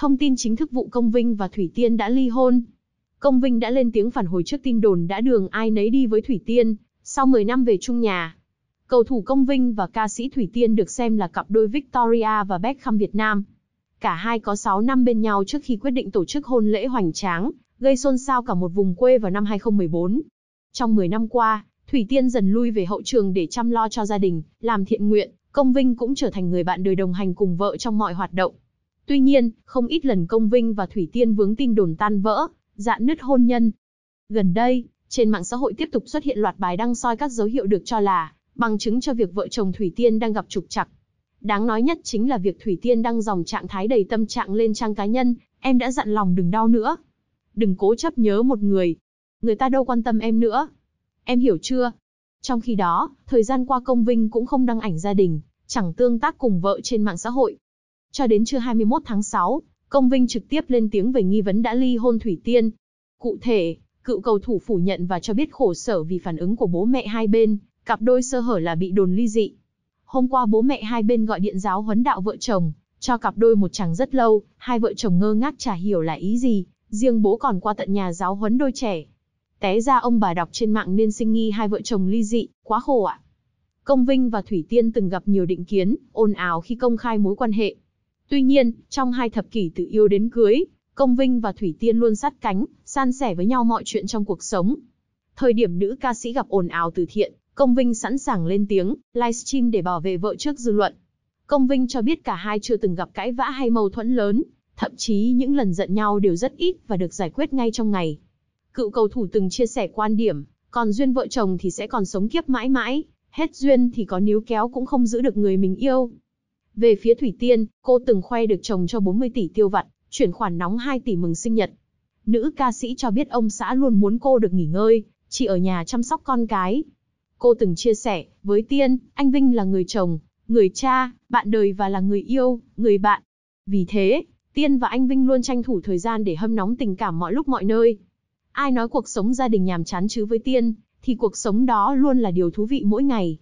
thông tin chính thức vụ Công Vinh và Thủy Tiên đã ly hôn. Công Vinh đã lên tiếng phản hồi trước tin đồn đã đường ai nấy đi với Thủy Tiên, sau 10 năm về chung nhà. Cầu thủ Công Vinh và ca sĩ Thủy Tiên được xem là cặp đôi Victoria và Beckham Việt Nam. Cả hai có 6 năm bên nhau trước khi quyết định tổ chức hôn lễ hoành tráng, gây xôn xao cả một vùng quê vào năm 2014. Trong 10 năm qua, Thủy Tiên dần lui về hậu trường để chăm lo cho gia đình, làm thiện nguyện, Công Vinh cũng trở thành người bạn đời đồng hành cùng vợ trong mọi hoạt động. Tuy nhiên, không ít lần công vinh và Thủy Tiên vướng tin đồn tan vỡ, dạn nứt hôn nhân. Gần đây, trên mạng xã hội tiếp tục xuất hiện loạt bài đăng soi các dấu hiệu được cho là bằng chứng cho việc vợ chồng Thủy Tiên đang gặp trục trặc. Đáng nói nhất chính là việc Thủy Tiên đăng dòng trạng thái đầy tâm trạng lên trang cá nhân, em đã dặn lòng đừng đau nữa. Đừng cố chấp nhớ một người. Người ta đâu quan tâm em nữa. Em hiểu chưa? Trong khi đó, thời gian qua công vinh cũng không đăng ảnh gia đình, chẳng tương tác cùng vợ trên mạng xã hội. Cho đến trưa 21 tháng 6, Công Vinh trực tiếp lên tiếng về nghi vấn đã ly hôn Thủy Tiên. Cụ thể, cựu cầu thủ phủ nhận và cho biết khổ sở vì phản ứng của bố mẹ hai bên, cặp đôi sơ hở là bị đồn ly dị. Hôm qua bố mẹ hai bên gọi điện giáo huấn đạo vợ chồng, cho cặp đôi một chàng rất lâu, hai vợ chồng ngơ ngác chả hiểu là ý gì, riêng bố còn qua tận nhà giáo huấn đôi trẻ. Té ra ông bà đọc trên mạng nên sinh nghi hai vợ chồng ly dị, quá khổ ạ. À? Công Vinh và Thủy Tiên từng gặp nhiều định kiến, ồn ào khi công khai mối quan hệ. Tuy nhiên, trong hai thập kỷ từ yêu đến cưới, Công Vinh và Thủy Tiên luôn sát cánh, san sẻ với nhau mọi chuyện trong cuộc sống. Thời điểm nữ ca sĩ gặp ồn ào từ thiện, Công Vinh sẵn sàng lên tiếng, livestream để bảo vệ vợ trước dư luận. Công Vinh cho biết cả hai chưa từng gặp cãi vã hay mâu thuẫn lớn, thậm chí những lần giận nhau đều rất ít và được giải quyết ngay trong ngày. Cựu cầu thủ từng chia sẻ quan điểm, còn duyên vợ chồng thì sẽ còn sống kiếp mãi mãi, hết duyên thì có níu kéo cũng không giữ được người mình yêu. Về phía Thủy Tiên, cô từng khoe được chồng cho 40 tỷ tiêu vặt, chuyển khoản nóng 2 tỷ mừng sinh nhật. Nữ ca sĩ cho biết ông xã luôn muốn cô được nghỉ ngơi, chỉ ở nhà chăm sóc con cái. Cô từng chia sẻ, với Tiên, anh Vinh là người chồng, người cha, bạn đời và là người yêu, người bạn. Vì thế, Tiên và anh Vinh luôn tranh thủ thời gian để hâm nóng tình cảm mọi lúc mọi nơi. Ai nói cuộc sống gia đình nhàm chán chứ với Tiên, thì cuộc sống đó luôn là điều thú vị mỗi ngày.